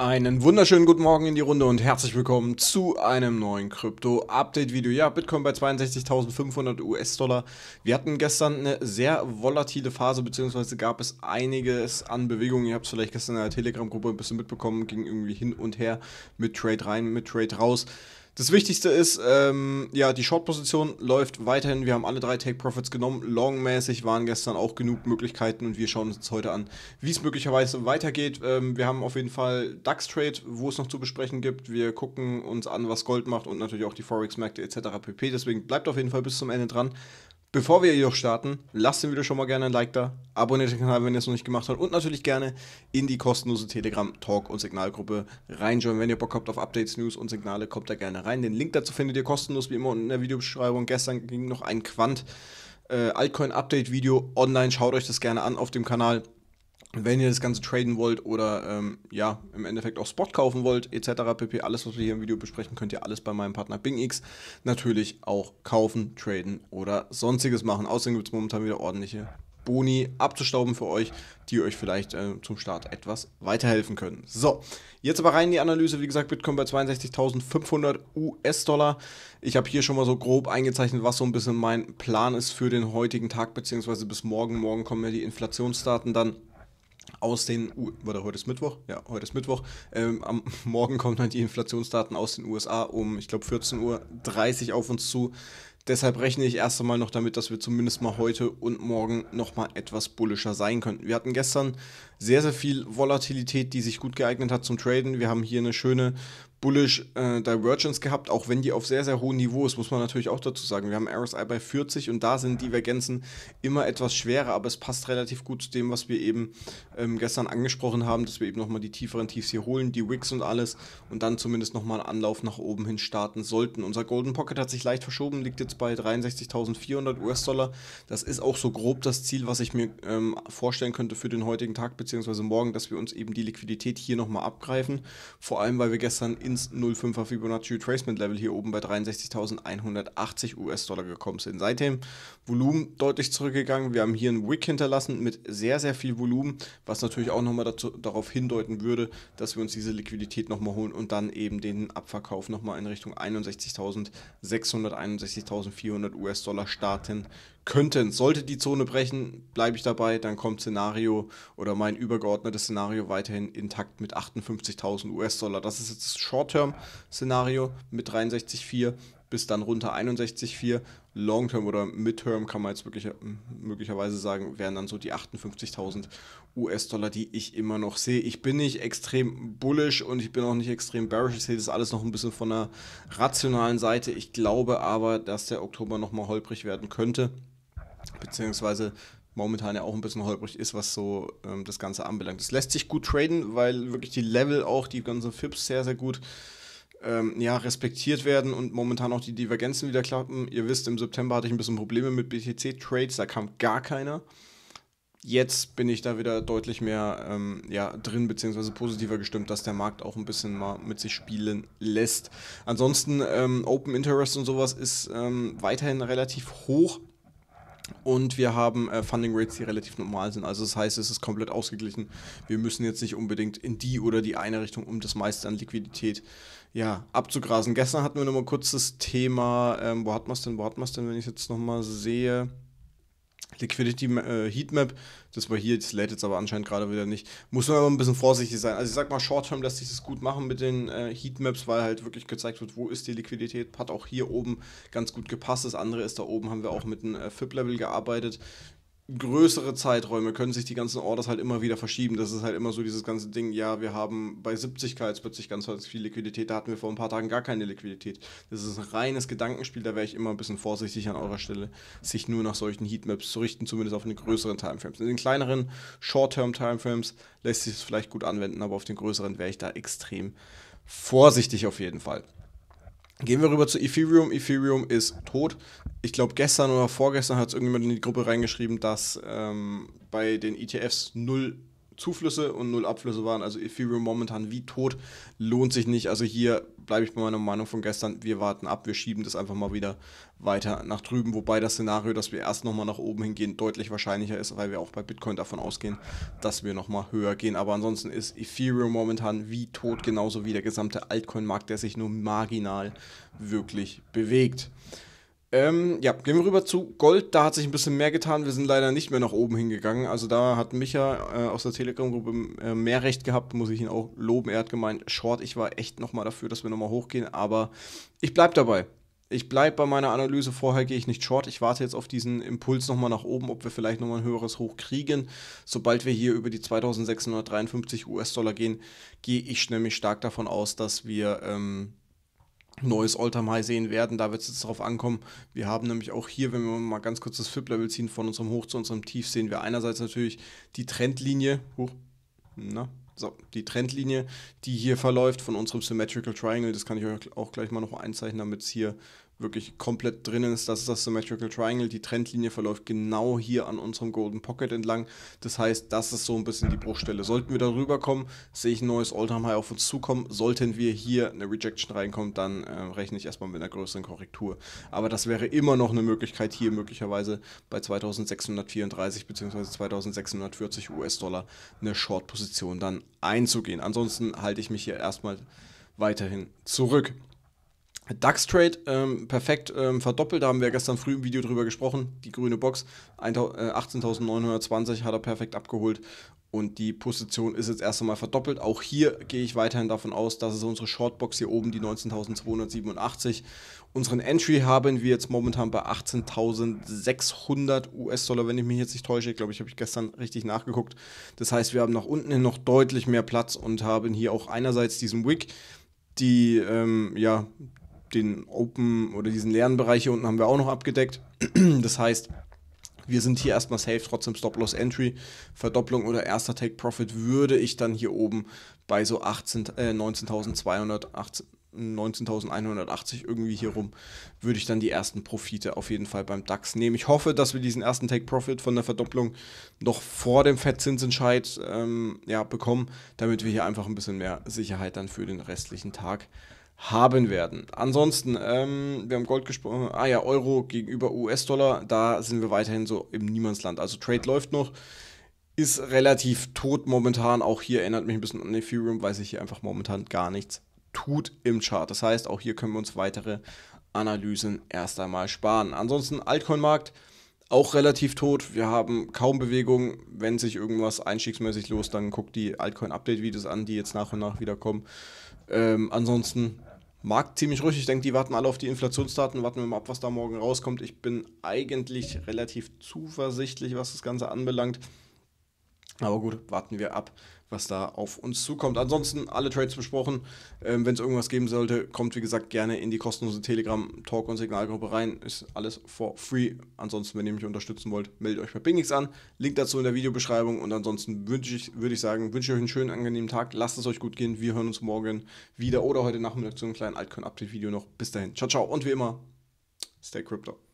Einen wunderschönen guten Morgen in die Runde und herzlich willkommen zu einem neuen Krypto-Update-Video. Ja, Bitcoin bei 62.500 US-Dollar. Wir hatten gestern eine sehr volatile Phase, beziehungsweise gab es einiges an Bewegungen. Ihr habt es vielleicht gestern in der Telegram-Gruppe ein bisschen mitbekommen, ging irgendwie hin und her mit Trade rein, mit Trade raus. Das Wichtigste ist, ähm, ja, die Short-Position läuft weiterhin. Wir haben alle drei Take-Profits genommen. Long-mäßig waren gestern auch genug Möglichkeiten und wir schauen uns heute an, wie es möglicherweise weitergeht. Ähm, wir haben auf jeden Fall DAX-Trade, wo es noch zu besprechen gibt. Wir gucken uns an, was Gold macht und natürlich auch die Forex-Märkte etc. pp. Deswegen bleibt auf jeden Fall bis zum Ende dran. Bevor wir jedoch starten, lasst den Video schon mal gerne ein Like da, abonniert den Kanal, wenn ihr es noch nicht gemacht habt und natürlich gerne in die kostenlose Telegram Talk und Signalgruppe reinjoinen. Wenn ihr Bock habt auf Updates, News und Signale, kommt da gerne rein. Den Link dazu findet ihr kostenlos wie immer unten in der Videobeschreibung. Gestern ging noch ein Quant äh, Altcoin Update Video online, schaut euch das gerne an auf dem Kanal wenn ihr das Ganze traden wollt oder ähm, ja, im Endeffekt auch Spot kaufen wollt, etc. pp. Alles, was wir hier im Video besprechen, könnt ihr alles bei meinem Partner BingX natürlich auch kaufen, traden oder sonstiges machen. Außerdem gibt es momentan wieder ordentliche Boni abzustauben für euch, die euch vielleicht äh, zum Start etwas weiterhelfen können. So, jetzt aber rein in die Analyse. Wie gesagt, Bitcoin bei 62.500 US-Dollar. Ich habe hier schon mal so grob eingezeichnet, was so ein bisschen mein Plan ist für den heutigen Tag, beziehungsweise bis morgen. Morgen kommen ja die Inflationsdaten dann aus den, U oder heute ist Mittwoch, ja, heute ist Mittwoch, ähm, am Morgen kommen dann die Inflationsdaten aus den USA um, ich glaube, 14.30 Uhr auf uns zu. Deshalb rechne ich erst einmal noch damit, dass wir zumindest mal heute und morgen nochmal etwas bullischer sein könnten. Wir hatten gestern sehr, sehr viel Volatilität, die sich gut geeignet hat zum Traden. Wir haben hier eine schöne bullish äh, Divergence gehabt, auch wenn die auf sehr, sehr hohem Niveau ist, muss man natürlich auch dazu sagen. Wir haben RSI bei 40 und da sind Divergenzen immer etwas schwerer, aber es passt relativ gut zu dem, was wir eben ähm, gestern angesprochen haben, dass wir eben nochmal die tieferen Tiefs hier holen, die Wicks und alles und dann zumindest nochmal einen Anlauf nach oben hin starten sollten. Unser Golden Pocket hat sich leicht verschoben, liegt jetzt bei 63.400 US-Dollar. Das ist auch so grob das Ziel, was ich mir ähm, vorstellen könnte für den heutigen Tag bzw. morgen, dass wir uns eben die Liquidität hier nochmal abgreifen. Vor allem, weil wir gestern in ins 0,5er Fibonacci Retracement Level hier oben bei 63.180 US-Dollar gekommen sind. Seitdem Volumen deutlich zurückgegangen. Wir haben hier einen Wick hinterlassen mit sehr, sehr viel Volumen, was natürlich auch nochmal darauf hindeuten würde, dass wir uns diese Liquidität nochmal holen und dann eben den Abverkauf nochmal in Richtung 61.600, 61.400 US-Dollar starten könnten. Sollte die Zone brechen, bleibe ich dabei, dann kommt Szenario oder mein übergeordnetes Szenario weiterhin intakt mit 58.000 US-Dollar. Das ist jetzt das Short-Term-Szenario mit 63,4 bis dann runter 61,4. Long-Term oder Midterm kann man jetzt wirklich ähm, möglicherweise sagen, wären dann so die 58.000 US-Dollar, die ich immer noch sehe. Ich bin nicht extrem bullish und ich bin auch nicht extrem bearish. Ich sehe das alles noch ein bisschen von einer rationalen Seite. Ich glaube aber, dass der Oktober nochmal holprig werden könnte beziehungsweise momentan ja auch ein bisschen holprig ist, was so ähm, das Ganze anbelangt. Es lässt sich gut traden, weil wirklich die Level auch, die ganzen Fips sehr, sehr gut ähm, ja, respektiert werden und momentan auch die Divergenzen wieder klappen. Ihr wisst, im September hatte ich ein bisschen Probleme mit BTC-Trades, da kam gar keiner. Jetzt bin ich da wieder deutlich mehr ähm, ja, drin, beziehungsweise positiver gestimmt, dass der Markt auch ein bisschen mal mit sich spielen lässt. Ansonsten, ähm, Open Interest und sowas ist ähm, weiterhin relativ hoch. Und wir haben äh, Funding Rates, die relativ normal sind. Also das heißt, es ist komplett ausgeglichen. Wir müssen jetzt nicht unbedingt in die oder die eine Richtung, um das meiste an Liquidität ja, abzugrasen. Gestern hatten wir noch mal kurz das Thema, ähm, wo hat man es denn, wo hat man es denn, wenn ich es jetzt noch mal sehe? Liquidity äh, Heatmap. Das war hier, das lädt jetzt aber anscheinend gerade wieder nicht. Muss man immer ein bisschen vorsichtig sein. Also ich sag mal, Short-Term lässt sich das gut machen mit den äh, Heatmaps, weil halt wirklich gezeigt wird, wo ist die Liquidität. Hat auch hier oben ganz gut gepasst. Das andere ist da oben, haben wir auch mit einem äh, FIP-Level gearbeitet größere Zeiträume können sich die ganzen Orders halt immer wieder verschieben. Das ist halt immer so dieses ganze Ding, ja, wir haben bei 70k jetzt plötzlich ganz, ganz viel Liquidität, da hatten wir vor ein paar Tagen gar keine Liquidität. Das ist ein reines Gedankenspiel, da wäre ich immer ein bisschen vorsichtig an eurer Stelle, sich nur nach solchen Heatmaps zu richten, zumindest auf den größeren Timeframes. In den kleineren Short-Term-Timeframes lässt sich es vielleicht gut anwenden, aber auf den größeren wäre ich da extrem vorsichtig auf jeden Fall. Gehen wir rüber zu Ethereum. Ethereum ist tot. Ich glaube, gestern oder vorgestern hat es irgendjemand in die Gruppe reingeschrieben, dass ähm, bei den ETFs null Zuflüsse und null Abflüsse waren. Also Ethereum momentan wie tot, lohnt sich nicht. Also hier bleibe ich bei meiner Meinung von gestern. Wir warten ab, wir schieben das einfach mal wieder weiter nach drüben. Wobei das Szenario, dass wir erst nochmal nach oben hingehen, deutlich wahrscheinlicher ist, weil wir auch bei Bitcoin davon ausgehen, dass wir nochmal höher gehen. Aber ansonsten ist Ethereum momentan wie tot, genauso wie der gesamte Altcoin-Markt, der sich nur marginal wirklich bewegt. Ähm, ja, gehen wir rüber zu Gold. Da hat sich ein bisschen mehr getan. Wir sind leider nicht mehr nach oben hingegangen. Also da hat Micha äh, aus der Telegram-Gruppe äh, mehr Recht gehabt, muss ich ihn auch loben. Er hat gemeint, Short, ich war echt nochmal dafür, dass wir nochmal hochgehen. Aber ich bleibe dabei. Ich bleibe bei meiner Analyse. Vorher gehe ich nicht Short. Ich warte jetzt auf diesen Impuls nochmal nach oben, ob wir vielleicht nochmal ein höheres Hoch kriegen. Sobald wir hier über die 2653 US-Dollar gehen, gehe ich nämlich stark davon aus, dass wir... Ähm, neues All-Time-High sehen werden. Da wird es jetzt darauf ankommen. Wir haben nämlich auch hier, wenn wir mal ganz kurz das FIP-Level ziehen, von unserem Hoch zu unserem Tief, sehen wir einerseits natürlich die Trendlinie. Hoch. Na, so, die Trendlinie, die hier verläuft von unserem Symmetrical Triangle. Das kann ich euch auch gleich mal noch einzeichnen, damit es hier wirklich komplett drinnen ist, das ist das Symmetrical Triangle. Die Trendlinie verläuft genau hier an unserem Golden Pocket entlang. Das heißt, das ist so ein bisschen die Bruchstelle. Sollten wir darüber kommen, sehe ich ein neues All-Time High auf uns zukommen. Sollten wir hier eine Rejection reinkommen, dann äh, rechne ich erstmal mit einer größeren Korrektur. Aber das wäre immer noch eine Möglichkeit hier möglicherweise bei 2634 bzw. 2640 US-Dollar eine Short-Position dann einzugehen. Ansonsten halte ich mich hier erstmal weiterhin zurück. DAX Trade ähm, perfekt ähm, verdoppelt, da haben wir gestern früh im Video drüber gesprochen. Die grüne Box 18.920 äh, hat er perfekt abgeholt und die Position ist jetzt erst einmal verdoppelt. Auch hier gehe ich weiterhin davon aus, dass es unsere Shortbox hier oben, die 19.287. Unseren Entry haben wir jetzt momentan bei 18.600 US-Dollar, wenn ich mich jetzt nicht täusche. Ich glaube, ich habe gestern richtig nachgeguckt. Das heißt, wir haben nach unten hin noch deutlich mehr Platz und haben hier auch einerseits diesen Wick, die, ähm, ja, den Open oder diesen leeren Bereich hier unten haben wir auch noch abgedeckt. Das heißt, wir sind hier erstmal safe, trotzdem Stop-Loss-Entry. Verdopplung oder erster Take-Profit würde ich dann hier oben bei so 18, äh, 19.280 19.180 irgendwie hier rum, würde ich dann die ersten Profite auf jeden Fall beim DAX nehmen. Ich hoffe, dass wir diesen ersten Take-Profit von der Verdopplung noch vor dem Fettzinsentscheid ähm, ja, bekommen, damit wir hier einfach ein bisschen mehr Sicherheit dann für den restlichen Tag haben haben werden. Ansonsten, ähm, wir haben Gold gesprochen, ah ja, Euro gegenüber US-Dollar, da sind wir weiterhin so im Niemandsland. Also Trade läuft noch, ist relativ tot momentan. Auch hier erinnert mich ein bisschen an Ethereum, weil sich hier einfach momentan gar nichts tut im Chart. Das heißt, auch hier können wir uns weitere Analysen erst einmal sparen. Ansonsten Altcoin-Markt auch relativ tot. Wir haben kaum Bewegung. Wenn sich irgendwas einstiegsmäßig los, dann guckt die Altcoin-Update-Videos an, die jetzt nach und nach wieder kommen. Ähm, ansonsten Markt ziemlich ruhig. Ich denke, die warten alle auf die Inflationsdaten, warten wir mal ab, was da morgen rauskommt. Ich bin eigentlich relativ zuversichtlich, was das Ganze anbelangt. Aber gut, warten wir ab, was da auf uns zukommt. Ansonsten alle Trades besprochen. Ähm, Wenn es irgendwas geben sollte, kommt wie gesagt gerne in die kostenlose Telegram-Talk- und Signalgruppe rein. Ist alles for free. Ansonsten, wenn ihr mich unterstützen wollt, meldet euch bei Pingix an. Link dazu in der Videobeschreibung. Und ansonsten wünsche ich, würde ich sagen, wünsche ich euch einen schönen, angenehmen Tag. Lasst es euch gut gehen. Wir hören uns morgen wieder oder heute Nachmittag zu einem kleinen Altcoin-Update-Video noch. Bis dahin. Ciao, ciao. Und wie immer, stay crypto.